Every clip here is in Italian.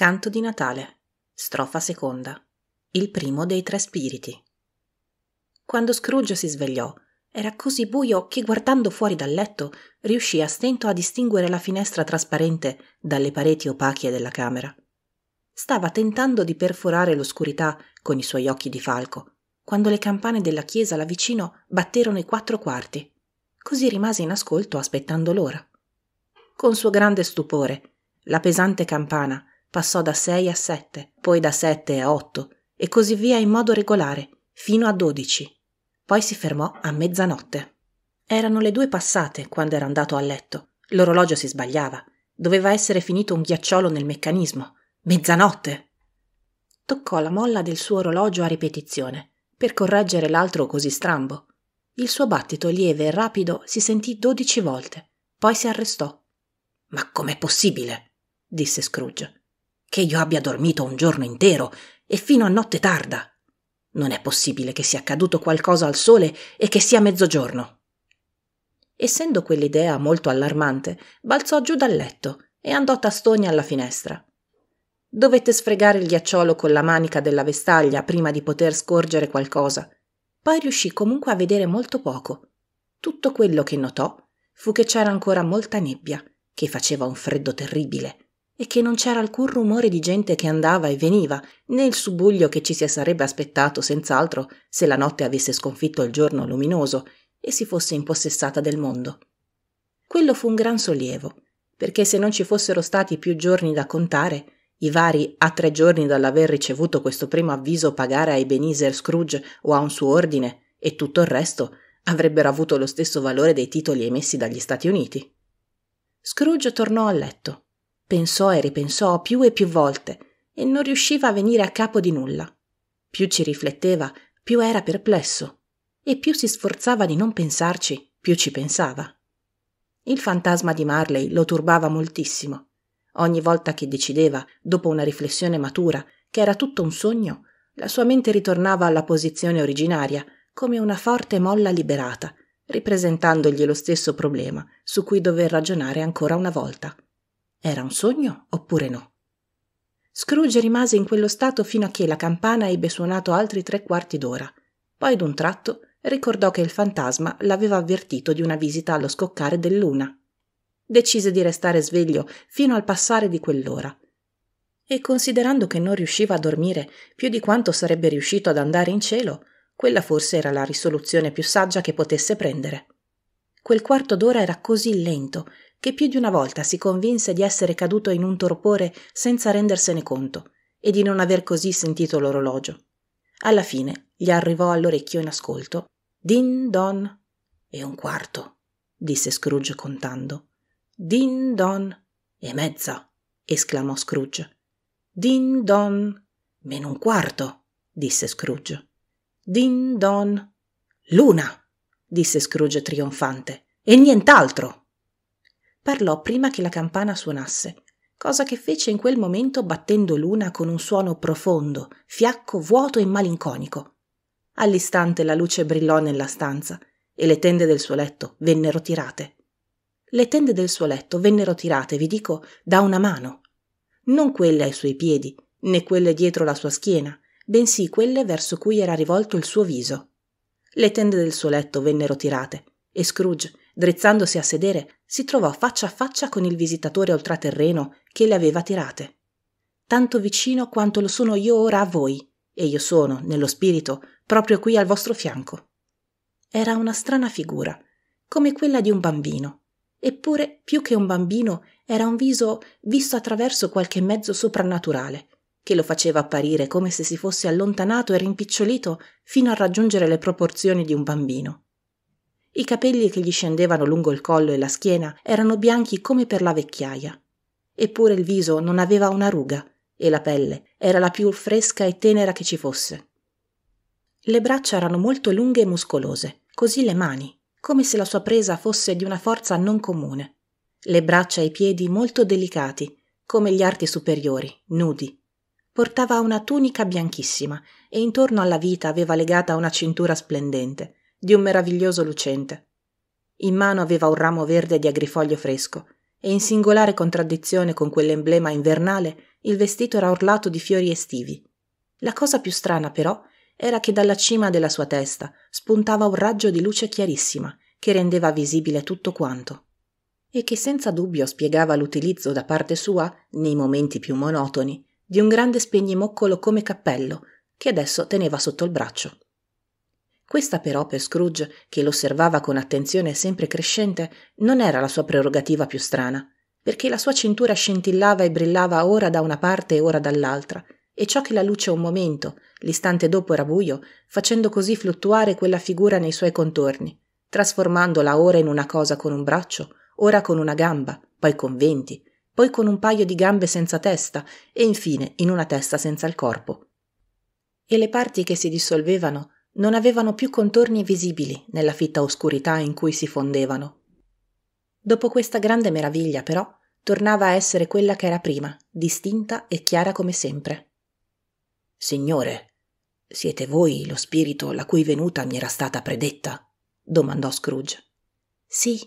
Canto di Natale. Strofa seconda. Il primo dei tre spiriti. Quando Scrooge si svegliò, era così buio che guardando fuori dal letto riuscì a stento a distinguere la finestra trasparente dalle pareti opache della camera. Stava tentando di perforare l'oscurità con i suoi occhi di falco, quando le campane della chiesa là vicino batterono i quattro quarti. Così rimase in ascolto aspettando l'ora. Con suo grande stupore, la pesante campana Passò da 6 a 7, poi da 7 a 8 e così via in modo regolare, fino a 12. Poi si fermò a mezzanotte. Erano le due passate quando era andato a letto. L'orologio si sbagliava. Doveva essere finito un ghiacciolo nel meccanismo. Mezzanotte! Toccò la molla del suo orologio a ripetizione, per correggere l'altro così strambo. Il suo battito lieve e rapido si sentì dodici volte, poi si arrestò. Ma com'è possibile? disse Scrooge che io abbia dormito un giorno intero e fino a notte tarda. Non è possibile che sia accaduto qualcosa al sole e che sia mezzogiorno. Essendo quell'idea molto allarmante, balzò giù dal letto e andò tastoni alla finestra. Dovette sfregare il ghiacciolo con la manica della vestaglia prima di poter scorgere qualcosa. Poi riuscì comunque a vedere molto poco. Tutto quello che notò fu che c'era ancora molta nebbia, che faceva un freddo terribile e che non c'era alcun rumore di gente che andava e veniva, né il subbuglio che ci si sarebbe aspettato senz'altro se la notte avesse sconfitto il giorno luminoso e si fosse impossessata del mondo. Quello fu un gran sollievo, perché se non ci fossero stati più giorni da contare, i vari a tre giorni dall'aver ricevuto questo primo avviso pagare a Ebenezer Scrooge o a un suo ordine e tutto il resto, avrebbero avuto lo stesso valore dei titoli emessi dagli Stati Uniti. Scrooge tornò a letto Pensò e ripensò più e più volte e non riusciva a venire a capo di nulla. Più ci rifletteva, più era perplesso e più si sforzava di non pensarci, più ci pensava. Il fantasma di Marley lo turbava moltissimo. Ogni volta che decideva, dopo una riflessione matura, che era tutto un sogno, la sua mente ritornava alla posizione originaria, come una forte molla liberata, ripresentandogli lo stesso problema su cui dover ragionare ancora una volta. Era un sogno oppure no? Scrooge rimase in quello stato fino a che la campana ebbe suonato altri tre quarti d'ora. Poi d'un tratto ricordò che il fantasma l'aveva avvertito di una visita allo scoccare del luna. Decise di restare sveglio fino al passare di quell'ora. E considerando che non riusciva a dormire più di quanto sarebbe riuscito ad andare in cielo, quella forse era la risoluzione più saggia che potesse prendere. Quel quarto d'ora era così lento che più di una volta si convinse di essere caduto in un torpore senza rendersene conto e di non aver così sentito l'orologio. Alla fine gli arrivò all'orecchio in ascolto Din don. E un quarto, disse Scrooge contando. Din don. E mezza, esclamò Scrooge. Din don. Meno un quarto, disse Scrooge. Din don. L'una, disse Scrooge trionfante. E nient'altro parlò prima che la campana suonasse, cosa che fece in quel momento battendo l'una con un suono profondo, fiacco, vuoto e malinconico. All'istante la luce brillò nella stanza e le tende del suo letto vennero tirate. Le tende del suo letto vennero tirate, vi dico, da una mano. Non quelle ai suoi piedi, né quelle dietro la sua schiena, bensì quelle verso cui era rivolto il suo viso. Le tende del suo letto vennero tirate e Scrooge, drizzandosi a sedere, si trovò faccia a faccia con il visitatore oltraterreno che le aveva tirate. Tanto vicino quanto lo sono io ora a voi, e io sono, nello spirito, proprio qui al vostro fianco. Era una strana figura, come quella di un bambino, eppure più che un bambino era un viso visto attraverso qualche mezzo soprannaturale, che lo faceva apparire come se si fosse allontanato e rimpicciolito fino a raggiungere le proporzioni di un bambino. I capelli che gli scendevano lungo il collo e la schiena erano bianchi come per la vecchiaia. Eppure il viso non aveva una ruga e la pelle era la più fresca e tenera che ci fosse. Le braccia erano molto lunghe e muscolose, così le mani, come se la sua presa fosse di una forza non comune. Le braccia e i piedi molto delicati, come gli arti superiori, nudi. Portava una tunica bianchissima e intorno alla vita aveva legata una cintura splendente, di un meraviglioso lucente. In mano aveva un ramo verde di agrifoglio fresco e in singolare contraddizione con quell'emblema invernale il vestito era orlato di fiori estivi. La cosa più strana però era che dalla cima della sua testa spuntava un raggio di luce chiarissima che rendeva visibile tutto quanto e che senza dubbio spiegava l'utilizzo da parte sua, nei momenti più monotoni, di un grande spegnimoccolo come cappello che adesso teneva sotto il braccio. Questa però per Scrooge, che l'osservava con attenzione sempre crescente, non era la sua prerogativa più strana, perché la sua cintura scintillava e brillava ora da una parte e ora dall'altra, e ciò che la luce un momento, l'istante dopo era buio, facendo così fluttuare quella figura nei suoi contorni, trasformandola ora in una cosa con un braccio, ora con una gamba, poi con venti, poi con un paio di gambe senza testa e infine in una testa senza il corpo. E le parti che si dissolvevano non avevano più contorni visibili nella fitta oscurità in cui si fondevano. Dopo questa grande meraviglia, però, tornava a essere quella che era prima, distinta e chiara come sempre. Signore, siete voi lo spirito la cui venuta mi era stata predetta? domandò Scrooge. Sì.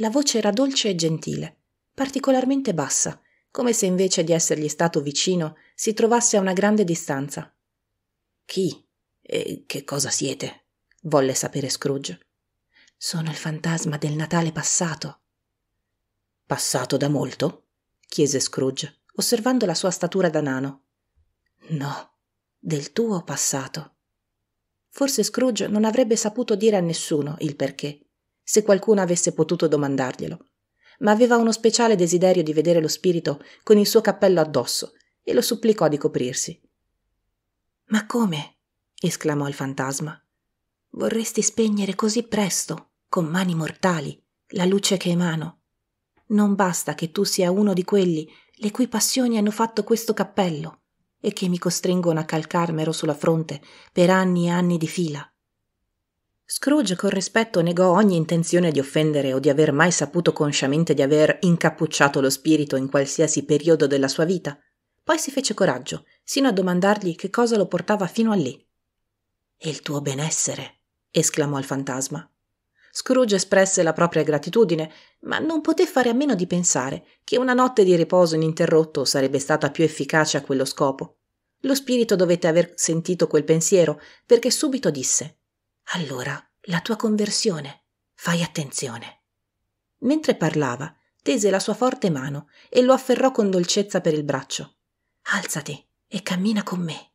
La voce era dolce e gentile, particolarmente bassa, come se invece di essergli stato vicino si trovasse a una grande distanza. Chi? E che cosa siete? volle sapere Scrooge. Sono il fantasma del Natale passato. Passato da molto? chiese Scrooge, osservando la sua statura da nano. No, del tuo passato. Forse Scrooge non avrebbe saputo dire a nessuno il perché, se qualcuno avesse potuto domandarglielo, ma aveva uno speciale desiderio di vedere lo spirito con il suo cappello addosso e lo supplicò di coprirsi. Ma come? esclamò il fantasma. Vorresti spegnere così presto, con mani mortali, la luce che emano. Non basta che tu sia uno di quelli le cui passioni hanno fatto questo cappello e che mi costringono a calcarmelo sulla fronte per anni e anni di fila. Scrooge con rispetto negò ogni intenzione di offendere o di aver mai saputo consciamente di aver incappucciato lo spirito in qualsiasi periodo della sua vita. Poi si fece coraggio, sino a domandargli che cosa lo portava fino a lì. E il tuo benessere, esclamò il fantasma. Scrooge espresse la propria gratitudine, ma non poté fare a meno di pensare che una notte di riposo ininterrotto sarebbe stata più efficace a quello scopo. Lo spirito dovette aver sentito quel pensiero, perché subito disse Allora, la tua conversione. Fai attenzione. Mentre parlava, tese la sua forte mano e lo afferrò con dolcezza per il braccio. Alzati e cammina con me.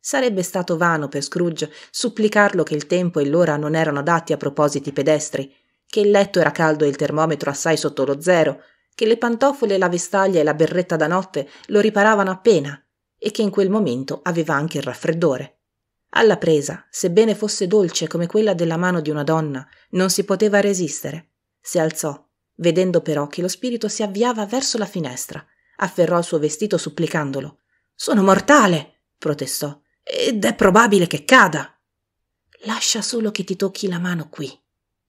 Sarebbe stato vano per Scrooge supplicarlo che il tempo e l'ora non erano adatti a propositi pedestri, che il letto era caldo e il termometro assai sotto lo zero, che le pantofole, la vestaglia e la berretta da notte lo riparavano appena e che in quel momento aveva anche il raffreddore. Alla presa, sebbene fosse dolce come quella della mano di una donna, non si poteva resistere. Si alzò, vedendo però che lo spirito si avviava verso la finestra, afferrò il suo vestito supplicandolo. Sono mortale! protestò ed è probabile che cada. Lascia solo che ti tocchi la mano qui,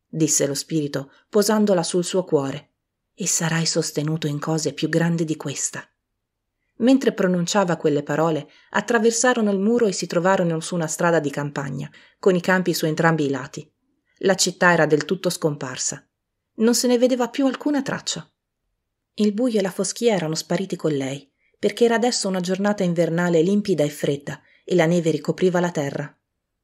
disse lo spirito, posandola sul suo cuore, e sarai sostenuto in cose più grandi di questa. Mentre pronunciava quelle parole, attraversarono il muro e si trovarono su una strada di campagna, con i campi su entrambi i lati. La città era del tutto scomparsa. Non se ne vedeva più alcuna traccia. Il buio e la foschia erano spariti con lei, perché era adesso una giornata invernale limpida e fredda, e la neve ricopriva la terra.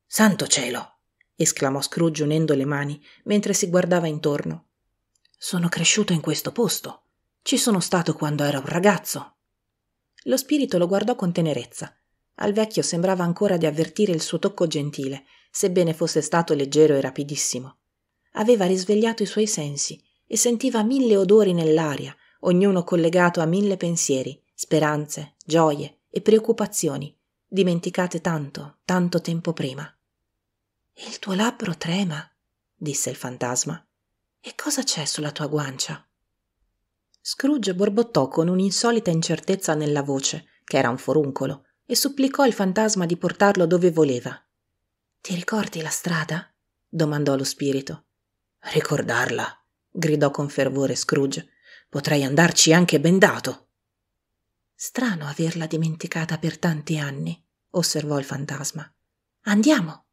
Santo cielo! esclamò Scrooge unendo le mani mentre si guardava intorno. Sono cresciuto in questo posto. Ci sono stato quando ero un ragazzo. Lo spirito lo guardò con tenerezza. Al vecchio sembrava ancora di avvertire il suo tocco gentile, sebbene fosse stato leggero e rapidissimo. Aveva risvegliato i suoi sensi e sentiva mille odori nell'aria, ognuno collegato a mille pensieri, speranze, gioie e preoccupazioni, dimenticate tanto, tanto tempo prima. Il tuo labbro trema, disse il fantasma. E cosa c'è sulla tua guancia? Scrooge borbottò con un'insolita incertezza nella voce, che era un foruncolo, e supplicò il fantasma di portarlo dove voleva. Ti ricordi la strada? domandò lo spirito. Ricordarla, gridò con fervore Scrooge. Potrei andarci anche bendato. Strano averla dimenticata per tanti anni, osservò il fantasma. Andiamo.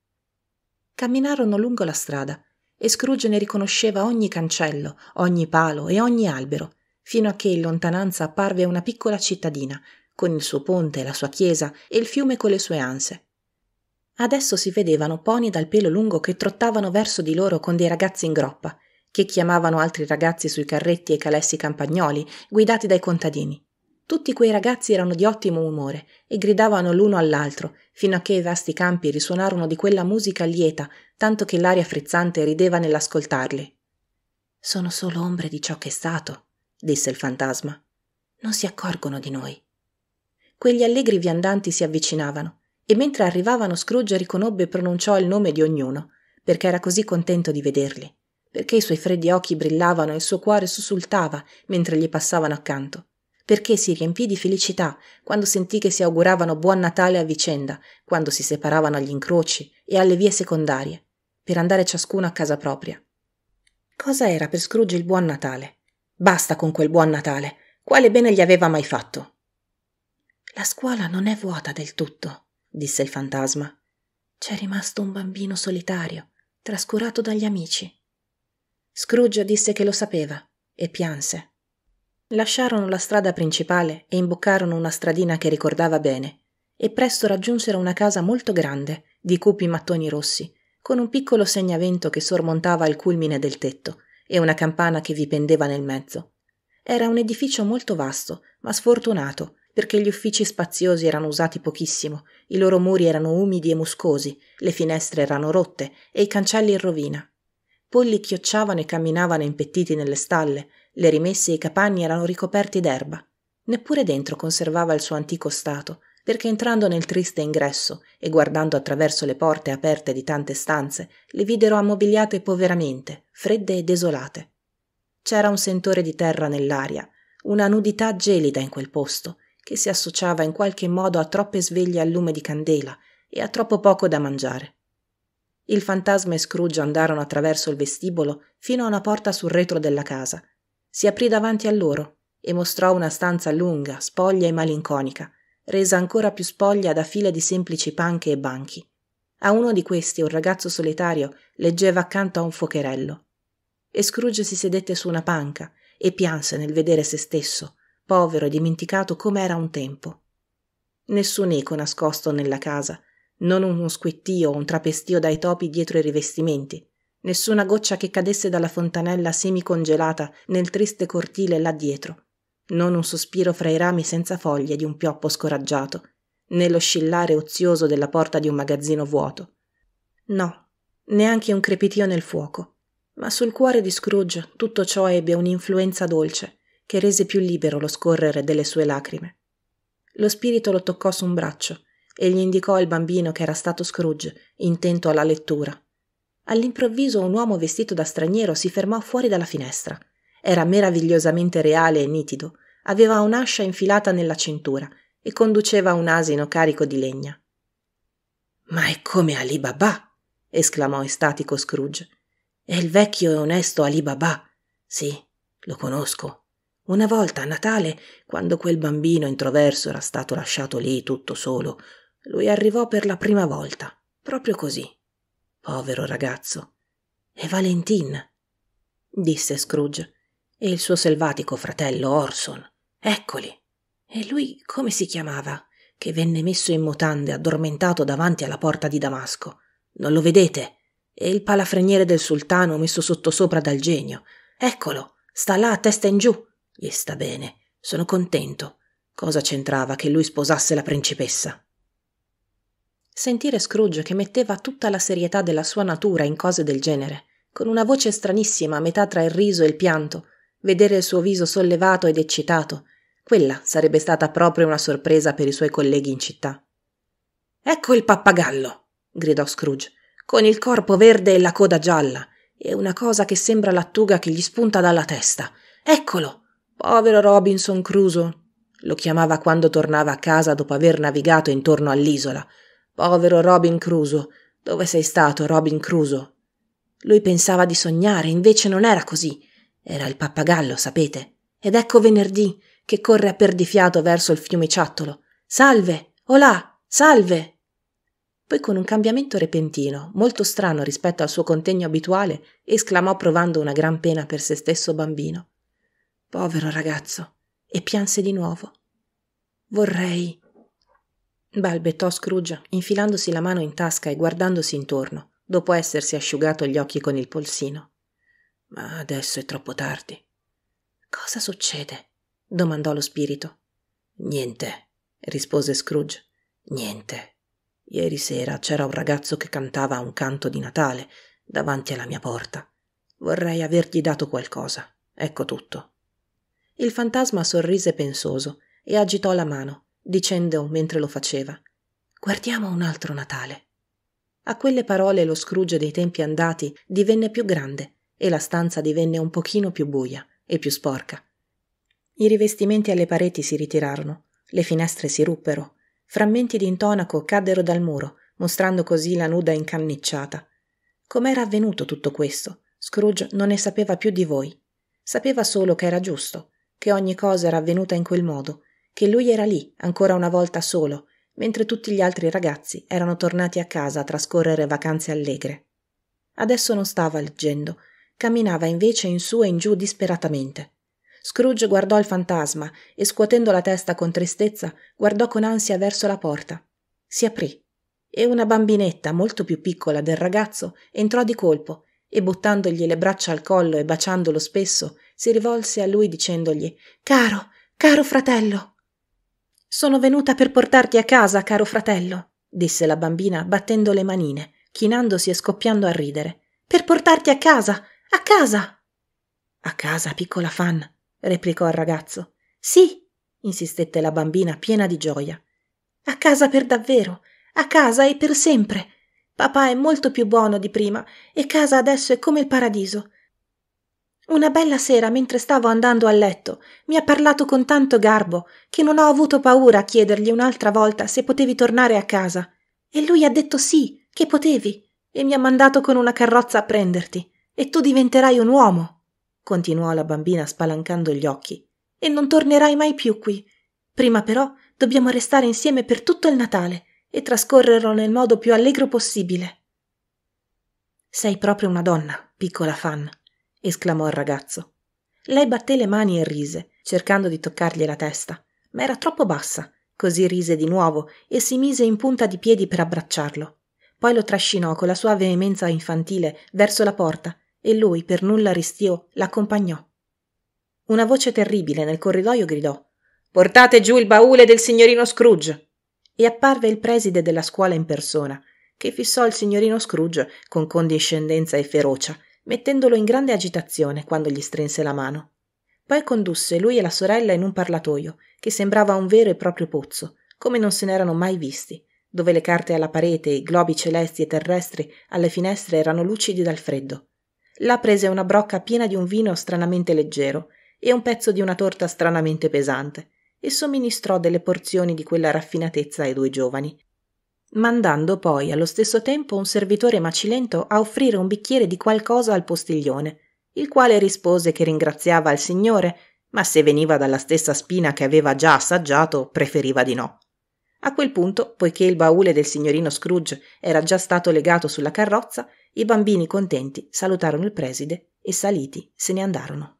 Camminarono lungo la strada e Scrooge ne riconosceva ogni cancello, ogni palo e ogni albero, fino a che in lontananza apparve una piccola cittadina, con il suo ponte, la sua chiesa e il fiume con le sue anse. Adesso si vedevano poni dal pelo lungo che trottavano verso di loro con dei ragazzi in groppa, che chiamavano altri ragazzi sui carretti e calessi campagnoli, guidati dai contadini. Tutti quei ragazzi erano di ottimo umore e gridavano l'uno all'altro, fino a che i vasti campi risuonarono di quella musica lieta, tanto che l'aria frizzante rideva nell'ascoltarli. Sono solo ombre di ciò che è stato, disse il fantasma. Non si accorgono di noi. Quegli allegri viandanti si avvicinavano, e mentre arrivavano Scrooge riconobbe e pronunciò il nome di ognuno, perché era così contento di vederli, perché i suoi freddi occhi brillavano e il suo cuore sussultava mentre gli passavano accanto perché si riempì di felicità quando sentì che si auguravano buon Natale a vicenda, quando si separavano agli incroci e alle vie secondarie, per andare ciascuno a casa propria. Cosa era per Scrooge il buon Natale? Basta con quel buon Natale. Quale bene gli aveva mai fatto? La scuola non è vuota del tutto, disse il fantasma. C'è rimasto un bambino solitario, trascurato dagli amici. Scrooge disse che lo sapeva e pianse. Lasciarono la strada principale e imboccarono una stradina che ricordava bene, e presto raggiunsero una casa molto grande, di cupi mattoni rossi, con un piccolo segnavento che sormontava il culmine del tetto e una campana che vi pendeva nel mezzo. Era un edificio molto vasto, ma sfortunato, perché gli uffici spaziosi erano usati pochissimo, i loro muri erano umidi e muscosi, le finestre erano rotte e i cancelli in rovina. Polli chiocciavano e camminavano impettiti nelle stalle, le rimesse e i capanni erano ricoperti d'erba. Neppure dentro conservava il suo antico stato, perché entrando nel triste ingresso e guardando attraverso le porte aperte di tante stanze, le videro ammobiliate poveramente, fredde e desolate. C'era un sentore di terra nell'aria, una nudità gelida in quel posto, che si associava in qualche modo a troppe sveglie al lume di candela e a troppo poco da mangiare. Il fantasma e Scrooge andarono attraverso il vestibolo fino a una porta sul retro della casa si aprì davanti a loro e mostrò una stanza lunga, spoglia e malinconica, resa ancora più spoglia da file di semplici panche e banchi. A uno di questi un ragazzo solitario leggeva accanto a un focherello. E Scrooge si sedette su una panca e pianse nel vedere se stesso, povero e dimenticato come era un tempo. Nessun eco nascosto nella casa, non uno squittio o un trapestio dai topi dietro i rivestimenti, nessuna goccia che cadesse dalla fontanella semicongelata nel triste cortile là dietro, non un sospiro fra i rami senza foglie di un pioppo scoraggiato, né lo scillare ozioso della porta di un magazzino vuoto. No, neanche un crepitio nel fuoco, ma sul cuore di Scrooge tutto ciò ebbe un'influenza dolce che rese più libero lo scorrere delle sue lacrime. Lo spirito lo toccò su un braccio e gli indicò il bambino che era stato Scrooge, intento alla lettura All'improvviso un uomo vestito da straniero si fermò fuori dalla finestra. Era meravigliosamente reale e nitido, aveva un'ascia infilata nella cintura e conduceva un asino carico di legna. Ma è come Ali Baba! esclamò estatico Scrooge. È il vecchio e onesto Ali Baba. Sì, lo conosco. Una volta a Natale, quando quel bambino introverso era stato lasciato lì tutto solo, lui arrivò per la prima volta, proprio così, Povero ragazzo. E Valentin? disse Scrooge. E il suo selvatico fratello Orson. Eccoli. E lui come si chiamava? Che venne messo in mutande addormentato davanti alla porta di Damasco. Non lo vedete? E il palafreniere del sultano messo sottosopra dal genio. Eccolo, sta là a testa in giù. Gli sta bene. Sono contento. Cosa c'entrava che lui sposasse la principessa? Sentire Scrooge che metteva tutta la serietà della sua natura in cose del genere, con una voce stranissima a metà tra il riso e il pianto, vedere il suo viso sollevato ed eccitato, quella sarebbe stata proprio una sorpresa per i suoi colleghi in città. Ecco il pappagallo! gridò Scrooge, con il corpo verde e la coda gialla, e una cosa che sembra lattuga che gli spunta dalla testa. Eccolo! Povero Robinson Crusoe! Lo chiamava quando tornava a casa dopo aver navigato intorno all'isola, Povero Robin Crusoe. Dove sei stato, Robin Crusoe? Lui pensava di sognare, invece non era così. Era il pappagallo, sapete. Ed ecco venerdì, che corre a perdifiato verso il fiumiciattolo. Salve! Olà! Salve! Poi con un cambiamento repentino, molto strano rispetto al suo contegno abituale, esclamò provando una gran pena per se stesso bambino. Povero ragazzo! E pianse di nuovo. Vorrei balbettò Scrooge, infilandosi la mano in tasca e guardandosi intorno, dopo essersi asciugato gli occhi con il polsino. Ma adesso è troppo tardi. Cosa succede? domandò lo spirito. Niente, rispose Scrooge. Niente. Ieri sera c'era un ragazzo che cantava un canto di Natale davanti alla mia porta. Vorrei avergli dato qualcosa. Ecco tutto. Il fantasma sorrise pensoso e agitò la mano, dicendo mentre lo faceva Guardiamo un altro Natale. A quelle parole lo scrugio dei tempi andati divenne più grande e la stanza divenne un pochino più buia e più sporca. I rivestimenti alle pareti si ritirarono, le finestre si ruppero, frammenti di intonaco caddero dal muro, mostrando così la nuda incannicciata. Com'era avvenuto tutto questo? Scrooge non ne sapeva più di voi. Sapeva solo che era giusto, che ogni cosa era avvenuta in quel modo che lui era lì, ancora una volta solo, mentre tutti gli altri ragazzi erano tornati a casa a trascorrere vacanze allegre. Adesso non stava leggendo, camminava invece in su e in giù disperatamente. Scrooge guardò il fantasma e scuotendo la testa con tristezza guardò con ansia verso la porta. Si aprì e una bambinetta molto più piccola del ragazzo entrò di colpo e buttandogli le braccia al collo e baciandolo spesso si rivolse a lui dicendogli Caro, caro fratello. Sono venuta per portarti a casa, caro fratello, disse la bambina battendo le manine, chinandosi e scoppiando a ridere. Per portarti a casa, a casa. A casa, piccola fan, replicò il ragazzo. Sì, insistette la bambina piena di gioia. A casa per davvero, a casa e per sempre. Papà è molto più buono di prima e casa adesso è come il paradiso. Una bella sera, mentre stavo andando a letto, mi ha parlato con tanto garbo che non ho avuto paura a chiedergli un'altra volta se potevi tornare a casa. E lui ha detto sì, che potevi, e mi ha mandato con una carrozza a prenderti. E tu diventerai un uomo, continuò la bambina spalancando gli occhi, e non tornerai mai più qui. Prima però dobbiamo restare insieme per tutto il Natale e trascorrerlo nel modo più allegro possibile. Sei proprio una donna, piccola fan, esclamò il ragazzo. Lei batté le mani e rise, cercando di toccargli la testa, ma era troppo bassa, così rise di nuovo e si mise in punta di piedi per abbracciarlo. Poi lo trascinò con la sua veemenza infantile verso la porta e lui, per nulla ristio, l'accompagnò. Una voce terribile nel corridoio gridò Portate giù il baule del signorino Scrooge! E apparve il preside della scuola in persona, che fissò il signorino Scrooge con condiscendenza e ferocia, mettendolo in grande agitazione quando gli strinse la mano. Poi condusse lui e la sorella in un parlatoio, che sembrava un vero e proprio pozzo, come non se n'erano mai visti, dove le carte alla parete e i globi celesti e terrestri alle finestre erano lucidi dal freddo. Là prese una brocca piena di un vino stranamente leggero e un pezzo di una torta stranamente pesante, e somministrò delle porzioni di quella raffinatezza ai due giovani, mandando poi allo stesso tempo un servitore macilento a offrire un bicchiere di qualcosa al postiglione, il quale rispose che ringraziava il Signore, ma se veniva dalla stessa spina che aveva già assaggiato, preferiva di no. A quel punto, poiché il baule del signorino Scrooge era già stato legato sulla carrozza, i bambini contenti salutarono il preside e saliti se ne andarono.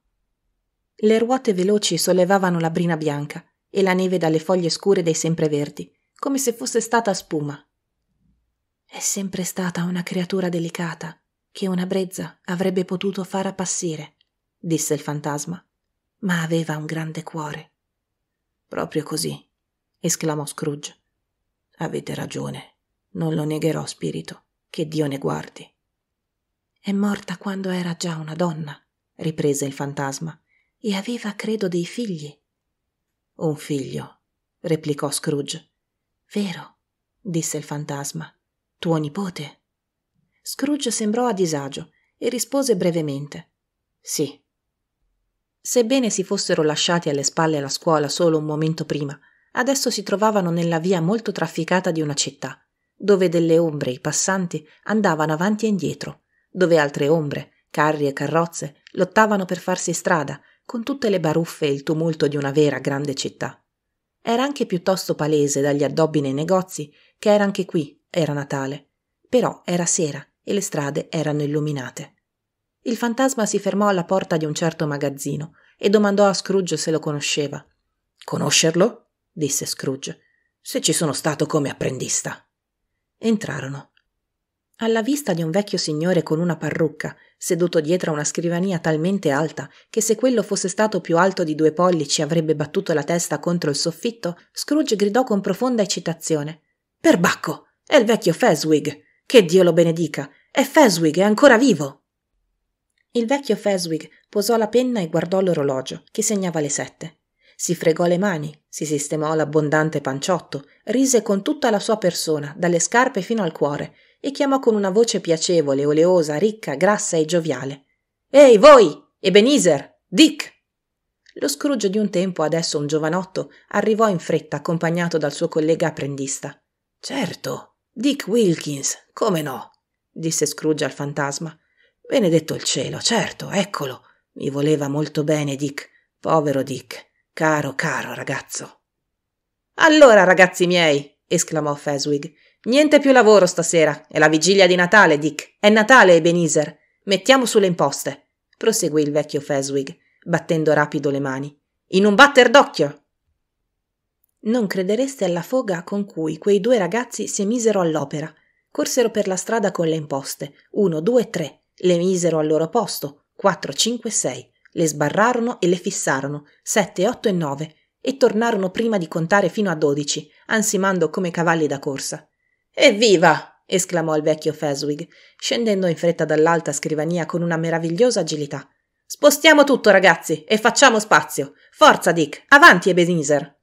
Le ruote veloci sollevavano la brina bianca e la neve dalle foglie scure dei sempreverdi come se fosse stata spuma. È sempre stata una creatura delicata, che una brezza avrebbe potuto far appassire, disse il fantasma, ma aveva un grande cuore. Proprio così, esclamò Scrooge. Avete ragione, non lo negherò, spirito, che Dio ne guardi. È morta quando era già una donna, riprese il fantasma, e aveva, credo, dei figli. Un figlio, replicò Scrooge, Vero, disse il fantasma. Tuo nipote. Scrooge sembrò a disagio e rispose brevemente. Sì. Sebbene si fossero lasciati alle spalle la scuola solo un momento prima, adesso si trovavano nella via molto trafficata di una città, dove delle ombre, i passanti, andavano avanti e indietro, dove altre ombre, carri e carrozze, lottavano per farsi strada, con tutte le baruffe e il tumulto di una vera grande città. Era anche piuttosto palese dagli addobbi nei negozi che era anche qui, era Natale. Però era sera e le strade erano illuminate. Il fantasma si fermò alla porta di un certo magazzino e domandò a Scrooge se lo conosceva. Conoscerlo? disse Scrooge. Se ci sono stato come apprendista. Entrarono. Alla vista di un vecchio signore con una parrucca seduto dietro a una scrivania talmente alta che se quello fosse stato più alto di due pollici avrebbe battuto la testa contro il soffitto, Scrooge gridò con profonda eccitazione. Perbacco! È il vecchio Feswig! Che Dio lo benedica! È Feswig, è ancora vivo! Il vecchio Feswig posò la penna e guardò l'orologio, che segnava le sette. Si fregò le mani, si sistemò l'abbondante panciotto, rise con tutta la sua persona, dalle scarpe fino al cuore, e chiamò con una voce piacevole, oleosa, ricca, grassa e gioviale. Ehi voi! Ebenezer! Dick! Lo Scrooge di un tempo, adesso un giovanotto, arrivò in fretta accompagnato dal suo collega apprendista. Certo, Dick Wilkins, come no? disse Scrooge al fantasma. Benedetto il cielo, certo, eccolo. Mi voleva molto bene Dick, povero Dick, caro, caro ragazzo. Allora, ragazzi miei, esclamò Feswig, Niente più lavoro stasera, è la vigilia di Natale, Dick. È Natale, Ebenezer. Mettiamo sulle imposte, proseguì il vecchio Feswig, battendo rapido le mani. In un batter d'occhio. Non credereste alla foga con cui quei due ragazzi si misero all'opera. Corsero per la strada con le imposte. Uno, due, tre. Le misero al loro posto. Quattro, cinque, sei. Le sbarrarono e le fissarono. Sette, otto e nove. E tornarono prima di contare fino a dodici, ansimando come cavalli da corsa evviva esclamò il vecchio fezziwig scendendo in fretta dall'alta scrivania con una meravigliosa agilità spostiamo tutto ragazzi e facciamo spazio forza dick avanti ebenezer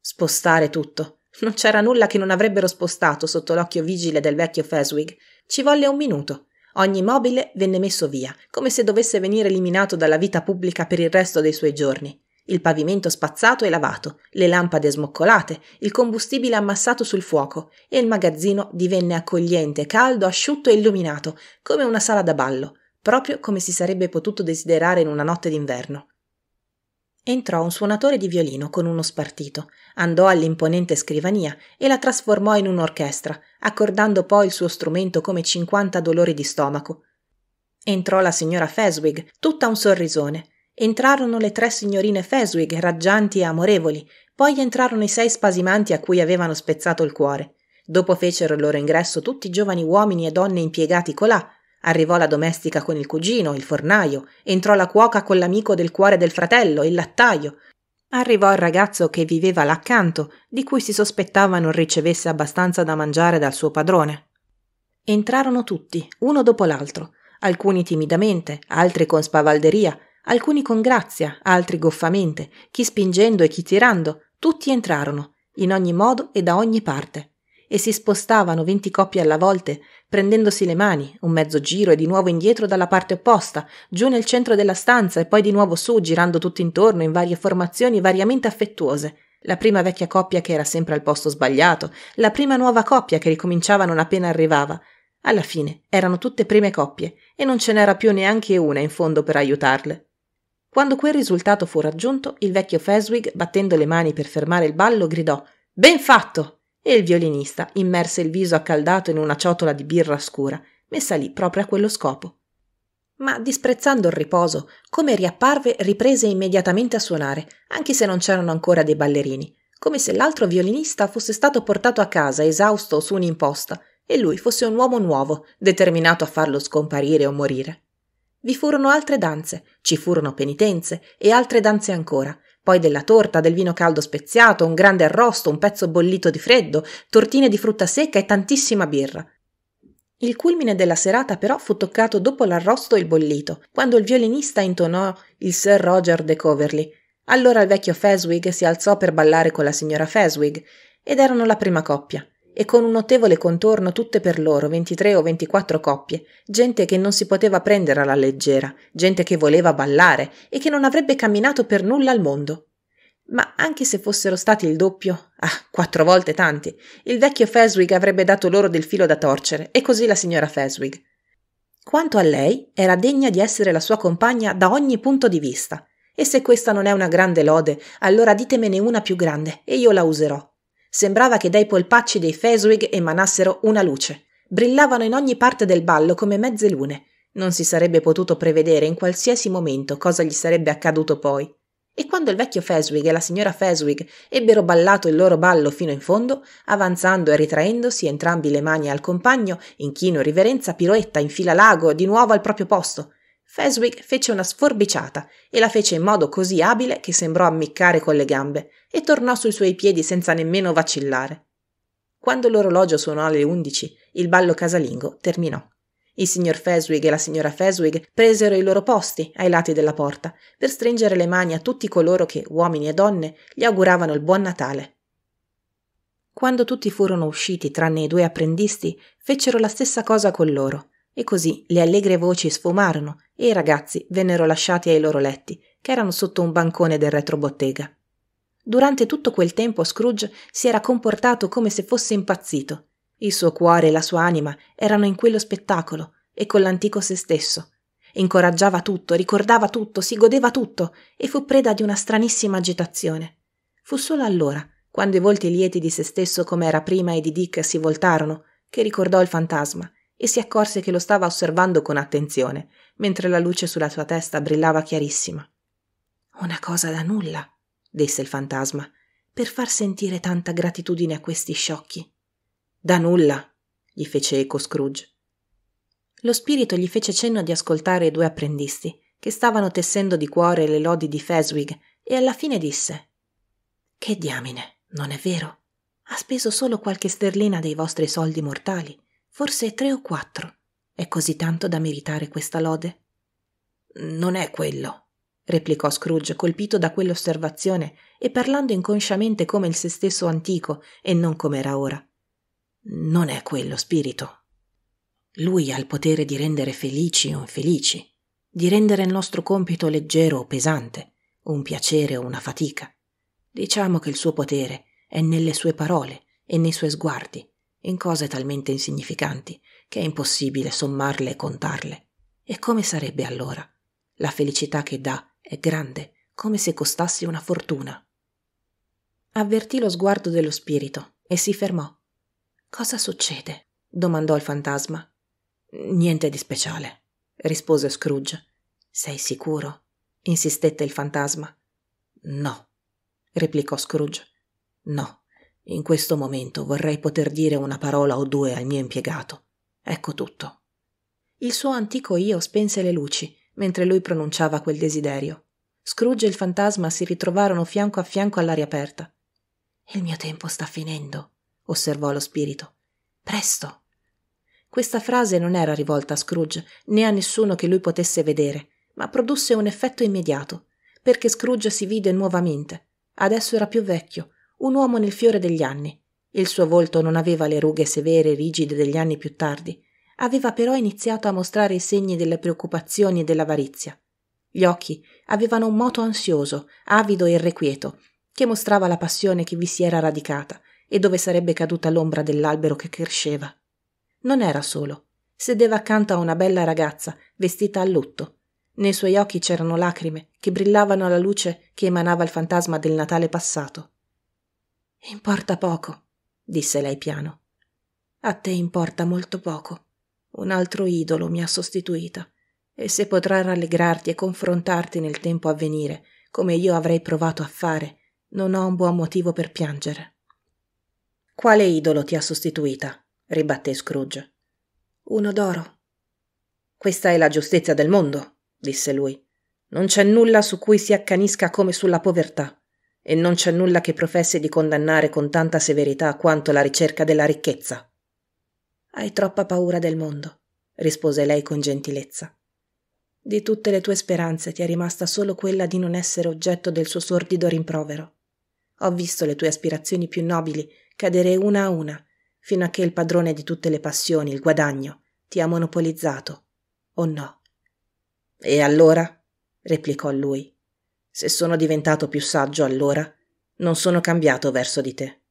spostare tutto non c'era nulla che non avrebbero spostato sotto l'occhio vigile del vecchio fezziwig ci volle un minuto Ogni mobile venne messo via, come se dovesse venire eliminato dalla vita pubblica per il resto dei suoi giorni il pavimento spazzato e lavato, le lampade smoccolate, il combustibile ammassato sul fuoco e il magazzino divenne accogliente, caldo, asciutto e illuminato, come una sala da ballo, proprio come si sarebbe potuto desiderare in una notte d'inverno. Entrò un suonatore di violino con uno spartito, andò all'imponente scrivania e la trasformò in un'orchestra, accordando poi il suo strumento come cinquanta dolori di stomaco. Entrò la signora Feswig, tutta un sorrisone, Entrarono le tre signorine Feswig, raggianti e amorevoli, poi entrarono i sei spasimanti a cui avevano spezzato il cuore. Dopo fecero il loro ingresso tutti i giovani uomini e donne impiegati colà. Arrivò la domestica con il cugino, il fornaio, entrò la cuoca con l'amico del cuore del fratello, il lattaio. Arrivò il ragazzo che viveva l'accanto, di cui si sospettava non ricevesse abbastanza da mangiare dal suo padrone. Entrarono tutti, uno dopo l'altro, alcuni timidamente, altri con spavalderia, alcuni con grazia, altri goffamente, chi spingendo e chi tirando, tutti entrarono, in ogni modo e da ogni parte, e si spostavano venti coppie alla volta, prendendosi le mani, un mezzo giro e di nuovo indietro dalla parte opposta, giù nel centro della stanza e poi di nuovo su, girando tutto intorno in varie formazioni variamente affettuose. La prima vecchia coppia che era sempre al posto sbagliato, la prima nuova coppia che ricominciava non appena arrivava. Alla fine erano tutte prime coppie e non ce n'era più neanche una in fondo per aiutarle. Quando quel risultato fu raggiunto, il vecchio Feswig, battendo le mani per fermare il ballo, gridò Ben fatto! E il violinista immerse il viso accaldato in una ciotola di birra scura, messa lì proprio a quello scopo. Ma disprezzando il riposo, come riapparve, riprese immediatamente a suonare, anche se non c'erano ancora dei ballerini, come se l'altro violinista fosse stato portato a casa esausto su un'imposta e lui fosse un uomo nuovo, determinato a farlo scomparire o morire. Vi furono altre danze, ci furono penitenze e altre danze ancora, poi della torta, del vino caldo speziato, un grande arrosto, un pezzo bollito di freddo, tortine di frutta secca e tantissima birra. Il culmine della serata però fu toccato dopo l'arrosto e il bollito, quando il violinista intonò il Sir Roger de Coverley. Allora il vecchio Feswig si alzò per ballare con la signora Feswig, ed erano la prima coppia e con un notevole contorno tutte per loro, 23 o 24 coppie, gente che non si poteva prendere alla leggera, gente che voleva ballare e che non avrebbe camminato per nulla al mondo. Ma anche se fossero stati il doppio, ah, quattro volte tanti, il vecchio Feswig avrebbe dato loro del filo da torcere, e così la signora Feswig. Quanto a lei, era degna di essere la sua compagna da ogni punto di vista. E se questa non è una grande lode, allora ditemene una più grande e io la userò. Sembrava che dai polpacci dei Feswig emanassero una luce. Brillavano in ogni parte del ballo come mezze lune. Non si sarebbe potuto prevedere in qualsiasi momento cosa gli sarebbe accaduto poi. E quando il vecchio Feswig e la signora Feswig ebbero ballato il loro ballo fino in fondo, avanzando e ritraendosi entrambi le mani al compagno, inchino riverenza piroetta in fila lago, di nuovo al proprio posto, Feswick fece una sforbiciata e la fece in modo così abile che sembrò ammiccare con le gambe e tornò sui suoi piedi senza nemmeno vacillare. Quando l'orologio suonò alle undici, il ballo casalingo terminò. Il signor Feswig e la signora Feswig presero i loro posti ai lati della porta per stringere le mani a tutti coloro che, uomini e donne, gli auguravano il buon Natale. Quando tutti furono usciti tranne i due apprendisti, fecero la stessa cosa con loro e così le allegre voci sfumarono e i ragazzi vennero lasciati ai loro letti, che erano sotto un bancone del retrobottega. Durante tutto quel tempo Scrooge si era comportato come se fosse impazzito. Il suo cuore e la sua anima erano in quello spettacolo e con l'antico se stesso. Incoraggiava tutto, ricordava tutto, si godeva tutto e fu preda di una stranissima agitazione. Fu solo allora, quando i volti lieti di se stesso come era prima e di Dick si voltarono, che ricordò il fantasma e si accorse che lo stava osservando con attenzione, mentre la luce sulla sua testa brillava chiarissima. Una cosa da nulla, disse il fantasma, per far sentire tanta gratitudine a questi sciocchi. Da nulla, gli fece eco Scrooge. Lo spirito gli fece cenno di ascoltare i due apprendisti, che stavano tessendo di cuore le lodi di Feswig, e alla fine disse Che diamine, non è vero? Ha speso solo qualche sterlina dei vostri soldi mortali forse tre o quattro. È così tanto da meritare questa lode? Non è quello, replicò Scrooge, colpito da quell'osservazione e parlando inconsciamente come il se stesso antico e non come era ora. Non è quello spirito. Lui ha il potere di rendere felici o infelici, di rendere il nostro compito leggero o pesante, un piacere o una fatica. Diciamo che il suo potere è nelle sue parole e nei suoi sguardi, in cose talmente insignificanti che è impossibile sommarle e contarle. E come sarebbe allora? La felicità che dà è grande, come se costasse una fortuna. Avvertì lo sguardo dello spirito e si fermò. Cosa succede? domandò il fantasma. Niente di speciale, rispose Scrooge. Sei sicuro? insistette il fantasma. No, replicò Scrooge. No. In questo momento vorrei poter dire una parola o due al mio impiegato. Ecco tutto. Il suo antico io spense le luci mentre lui pronunciava quel desiderio. Scrooge e il fantasma si ritrovarono fianco a fianco all'aria aperta. Il mio tempo sta finendo, osservò lo spirito. Presto. Questa frase non era rivolta a Scrooge né a nessuno che lui potesse vedere, ma produsse un effetto immediato, perché Scrooge si vide nuovamente. Adesso era più vecchio, un uomo nel fiore degli anni. Il suo volto non aveva le rughe severe e rigide degli anni più tardi, aveva però iniziato a mostrare i segni delle preoccupazioni e dell'avarizia. Gli occhi avevano un moto ansioso, avido e irrequieto, che mostrava la passione che vi si era radicata e dove sarebbe caduta l'ombra dell'albero che cresceva. Non era solo. Sedeva accanto a una bella ragazza, vestita a lutto. Nei suoi occhi c'erano lacrime che brillavano alla luce che emanava il fantasma del Natale passato. Importa poco, disse lei piano. A te importa molto poco. Un altro idolo mi ha sostituita. E se potrà rallegrarti e confrontarti nel tempo a venire, come io avrei provato a fare, non ho un buon motivo per piangere. Quale idolo ti ha sostituita? ribatté Scrooge. Uno d'oro. Questa è la giustezza del mondo, disse lui. Non c'è nulla su cui si accanisca come sulla povertà e non c'è nulla che professi di condannare con tanta severità quanto la ricerca della ricchezza. Hai troppa paura del mondo, rispose lei con gentilezza. Di tutte le tue speranze ti è rimasta solo quella di non essere oggetto del suo sordido rimprovero. Ho visto le tue aspirazioni più nobili cadere una a una, fino a che il padrone di tutte le passioni, il guadagno, ti ha monopolizzato, o no? E allora? replicò lui, se sono diventato più saggio allora, non sono cambiato verso di te.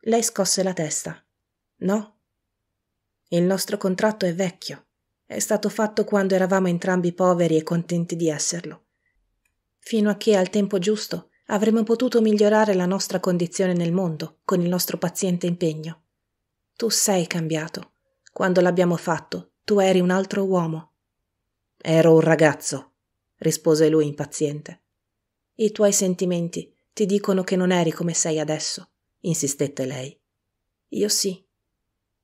Lei scosse la testa. No. Il nostro contratto è vecchio. È stato fatto quando eravamo entrambi poveri e contenti di esserlo. Fino a che al tempo giusto avremmo potuto migliorare la nostra condizione nel mondo con il nostro paziente impegno. Tu sei cambiato. Quando l'abbiamo fatto, tu eri un altro uomo. Ero un ragazzo, rispose lui impaziente. I tuoi sentimenti ti dicono che non eri come sei adesso, insistette lei. Io sì.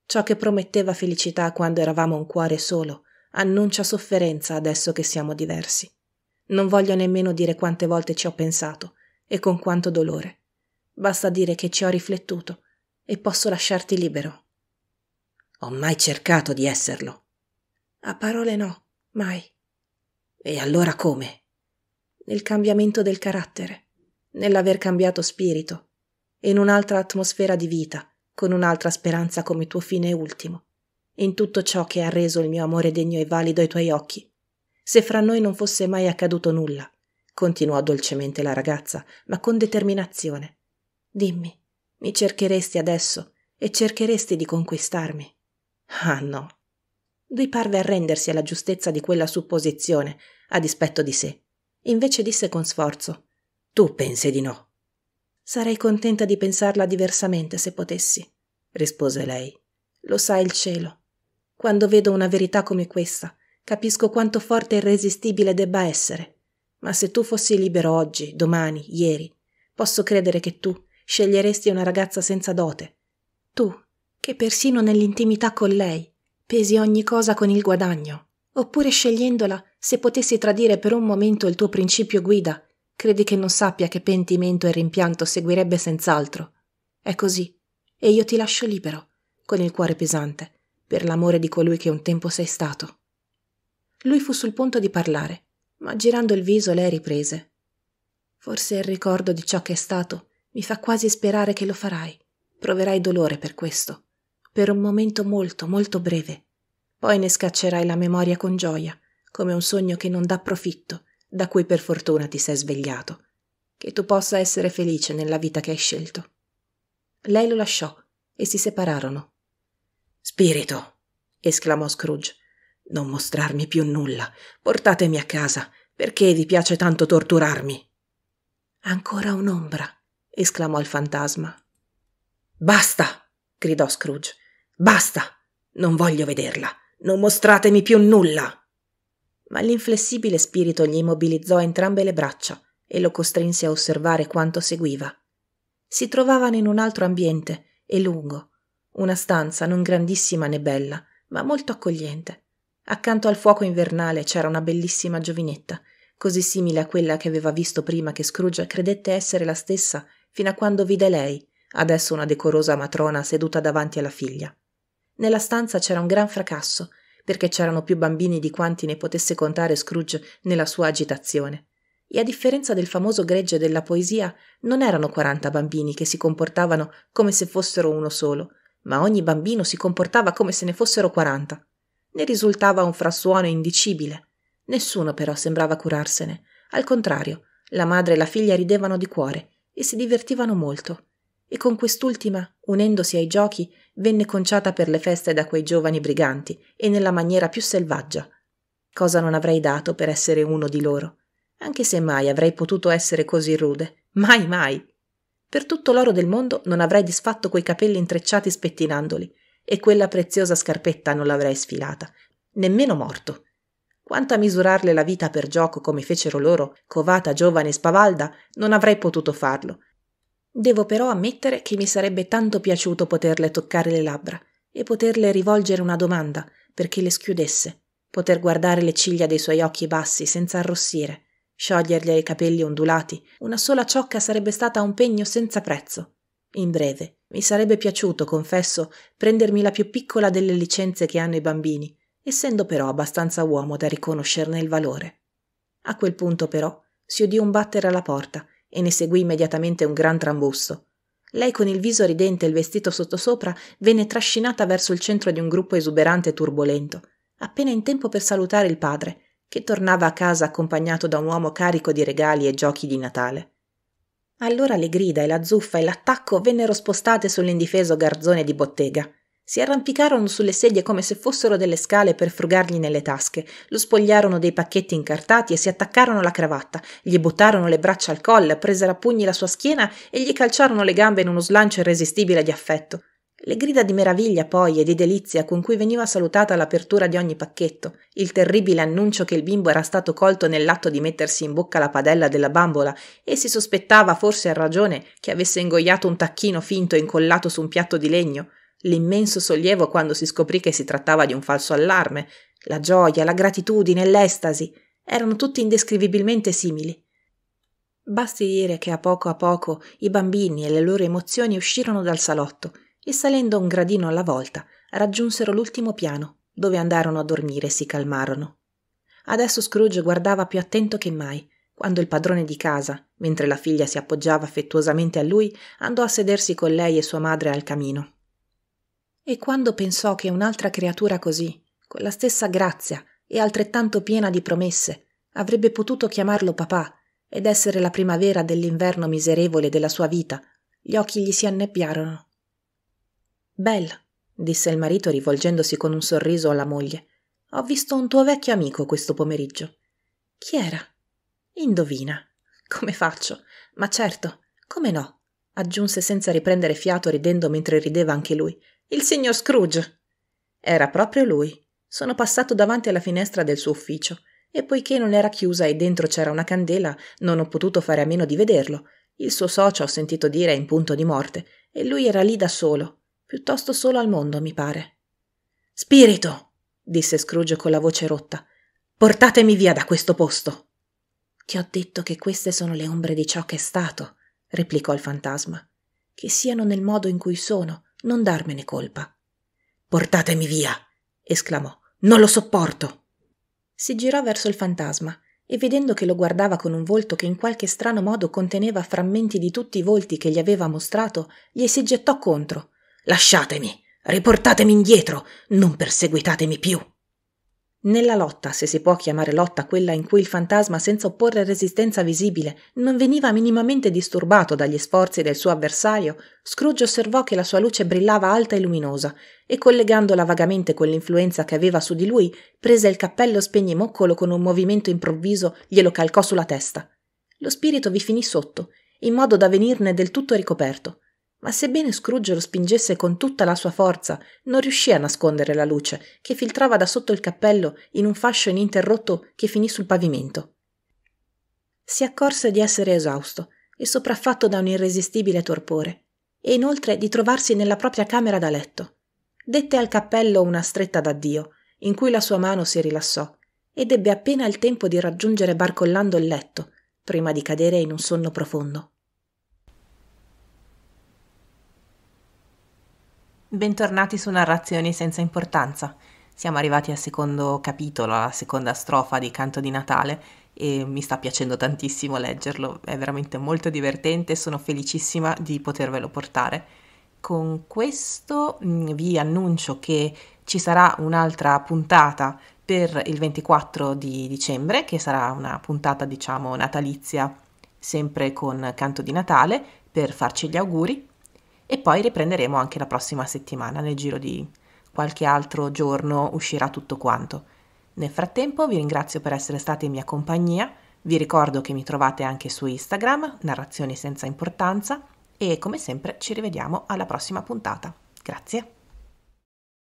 Ciò che prometteva felicità quando eravamo un cuore solo annuncia sofferenza adesso che siamo diversi. Non voglio nemmeno dire quante volte ci ho pensato e con quanto dolore. Basta dire che ci ho riflettuto e posso lasciarti libero. Ho mai cercato di esserlo. A parole no, mai. E allora come? nel cambiamento del carattere, nell'aver cambiato spirito, in un'altra atmosfera di vita, con un'altra speranza come tuo fine ultimo, in tutto ciò che ha reso il mio amore degno e valido ai tuoi occhi. Se fra noi non fosse mai accaduto nulla, continuò dolcemente la ragazza, ma con determinazione. Dimmi, mi cercheresti adesso e cercheresti di conquistarmi. Ah no. Lui parve arrendersi alla giustezza di quella supposizione, a dispetto di sé Invece disse con sforzo: Tu pensi di no. Sarei contenta di pensarla diversamente se potessi, rispose lei. Lo sa il cielo. Quando vedo una verità come questa, capisco quanto forte e irresistibile debba essere. Ma se tu fossi libero oggi, domani, ieri, posso credere che tu sceglieresti una ragazza senza dote. Tu, che persino nell'intimità con lei pesi ogni cosa con il guadagno, Oppure scegliendola, se potessi tradire per un momento il tuo principio guida, credi che non sappia che pentimento e rimpianto seguirebbe senz'altro. È così, e io ti lascio libero, con il cuore pesante, per l'amore di colui che un tempo sei stato. Lui fu sul punto di parlare, ma girando il viso lei riprese. Forse il ricordo di ciò che è stato mi fa quasi sperare che lo farai. Proverai dolore per questo, per un momento molto, molto breve, poi ne scaccerai la memoria con gioia, come un sogno che non dà profitto, da cui per fortuna ti sei svegliato. Che tu possa essere felice nella vita che hai scelto. Lei lo lasciò e si separarono. Spirito! esclamò Scrooge. Non mostrarmi più nulla. Portatemi a casa. Perché vi piace tanto torturarmi? Ancora un'ombra, esclamò il fantasma. Basta! gridò Scrooge. Basta! Non voglio vederla. Non mostratemi più nulla. Ma l'inflessibile spirito gli immobilizzò entrambe le braccia e lo costrinse a osservare quanto seguiva. Si trovavano in un altro ambiente e lungo, una stanza non grandissima né bella, ma molto accogliente. Accanto al fuoco invernale c'era una bellissima giovinetta, così simile a quella che aveva visto prima che Scrooge credette essere la stessa fino a quando vide lei, adesso una decorosa matrona seduta davanti alla figlia. Nella stanza c'era un gran fracasso, perché c'erano più bambini di quanti ne potesse contare Scrooge nella sua agitazione. E a differenza del famoso gregge della poesia, non erano quaranta bambini che si comportavano come se fossero uno solo, ma ogni bambino si comportava come se ne fossero quaranta. Ne risultava un frasuono indicibile. Nessuno però sembrava curarsene. Al contrario, la madre e la figlia ridevano di cuore e si divertivano molto e con quest'ultima, unendosi ai giochi, venne conciata per le feste da quei giovani briganti e nella maniera più selvaggia. Cosa non avrei dato per essere uno di loro, anche se mai avrei potuto essere così rude, mai mai. Per tutto l'oro del mondo non avrei disfatto quei capelli intrecciati spettinandoli, e quella preziosa scarpetta non l'avrei sfilata, nemmeno morto. Quanto a misurarle la vita per gioco come fecero loro, covata, giovane e spavalda, non avrei potuto farlo, Devo però ammettere che mi sarebbe tanto piaciuto poterle toccare le labbra e poterle rivolgere una domanda perché le schiudesse, poter guardare le ciglia dei suoi occhi bassi senza arrossire, scioglierle i capelli ondulati, una sola ciocca sarebbe stata un pegno senza prezzo. In breve, mi sarebbe piaciuto, confesso, prendermi la più piccola delle licenze che hanno i bambini, essendo però abbastanza uomo da riconoscerne il valore. A quel punto però si udì un battere alla porta e ne seguì immediatamente un gran trambusto. Lei con il viso ridente e il vestito sottosopra venne trascinata verso il centro di un gruppo esuberante e turbolento, appena in tempo per salutare il padre, che tornava a casa accompagnato da un uomo carico di regali e giochi di Natale. Allora le grida e la zuffa e l'attacco vennero spostate sull'indifeso garzone di bottega, si arrampicarono sulle sedie come se fossero delle scale per frugargli nelle tasche, lo spogliarono dei pacchetti incartati e si attaccarono alla cravatta, gli buttarono le braccia al collo, presero a pugni la sua schiena e gli calciarono le gambe in uno slancio irresistibile di affetto. Le grida di meraviglia poi e di delizia con cui veniva salutata l'apertura di ogni pacchetto, il terribile annuncio che il bimbo era stato colto nell'atto di mettersi in bocca la padella della bambola e si sospettava forse a ragione che avesse ingoiato un tacchino finto incollato su un piatto di legno, l'immenso sollievo quando si scoprì che si trattava di un falso allarme, la gioia, la gratitudine, l'estasi, erano tutti indescrivibilmente simili. Basti dire che a poco a poco i bambini e le loro emozioni uscirono dal salotto e salendo un gradino alla volta raggiunsero l'ultimo piano, dove andarono a dormire e si calmarono. Adesso Scrooge guardava più attento che mai, quando il padrone di casa, mentre la figlia si appoggiava affettuosamente a lui, andò a sedersi con lei e sua madre al camino. E quando pensò che un'altra creatura così, con la stessa grazia e altrettanto piena di promesse, avrebbe potuto chiamarlo papà ed essere la primavera dell'inverno miserevole della sua vita, gli occhi gli si annebbiarono. Bella, disse il marito rivolgendosi con un sorriso alla moglie, ho visto un tuo vecchio amico questo pomeriggio. Chi era? Indovina. Come faccio? Ma certo, come no? aggiunse senza riprendere fiato ridendo mentre rideva anche lui. Il signor Scrooge. Era proprio lui. Sono passato davanti alla finestra del suo ufficio e poiché non era chiusa e dentro c'era una candela, non ho potuto fare a meno di vederlo. Il suo socio ho sentito dire è in punto di morte e lui era lì da solo, piuttosto solo al mondo, mi pare. Spirito, disse Scrooge con la voce rotta, portatemi via da questo posto. Ti ho detto che queste sono le ombre di ciò che è stato, replicò il fantasma. Che siano nel modo in cui sono, non darmene colpa. Portatemi via! esclamò. Non lo sopporto! Si girò verso il fantasma e vedendo che lo guardava con un volto che in qualche strano modo conteneva frammenti di tutti i volti che gli aveva mostrato, gli si gettò contro. Lasciatemi! Riportatemi indietro! Non perseguitatemi più! Nella lotta, se si può chiamare lotta quella in cui il fantasma senza opporre resistenza visibile non veniva minimamente disturbato dagli sforzi del suo avversario, Scrooge osservò che la sua luce brillava alta e luminosa e collegandola vagamente con l'influenza che aveva su di lui, prese il cappello spegnimoccolo con un movimento improvviso glielo calcò sulla testa. Lo spirito vi finì sotto, in modo da venirne del tutto ricoperto. Ma sebbene Scrooge lo spingesse con tutta la sua forza, non riuscì a nascondere la luce che filtrava da sotto il cappello in un fascio ininterrotto che finì sul pavimento. Si accorse di essere esausto e sopraffatto da un irresistibile torpore, e inoltre di trovarsi nella propria camera da letto. Dette al cappello una stretta d'addio, in cui la sua mano si rilassò, ed ebbe appena il tempo di raggiungere barcollando il letto, prima di cadere in un sonno profondo. Bentornati su Narrazioni senza importanza. Siamo arrivati al secondo capitolo, alla seconda strofa di Canto di Natale e mi sta piacendo tantissimo leggerlo, è veramente molto divertente e sono felicissima di potervelo portare. Con questo mm, vi annuncio che ci sarà un'altra puntata per il 24 di dicembre, che sarà una puntata diciamo natalizia sempre con Canto di Natale per farci gli auguri e poi riprenderemo anche la prossima settimana, nel giro di qualche altro giorno uscirà tutto quanto. Nel frattempo vi ringrazio per essere stati in mia compagnia, vi ricordo che mi trovate anche su Instagram, narrazioni senza importanza, e come sempre ci rivediamo alla prossima puntata. Grazie.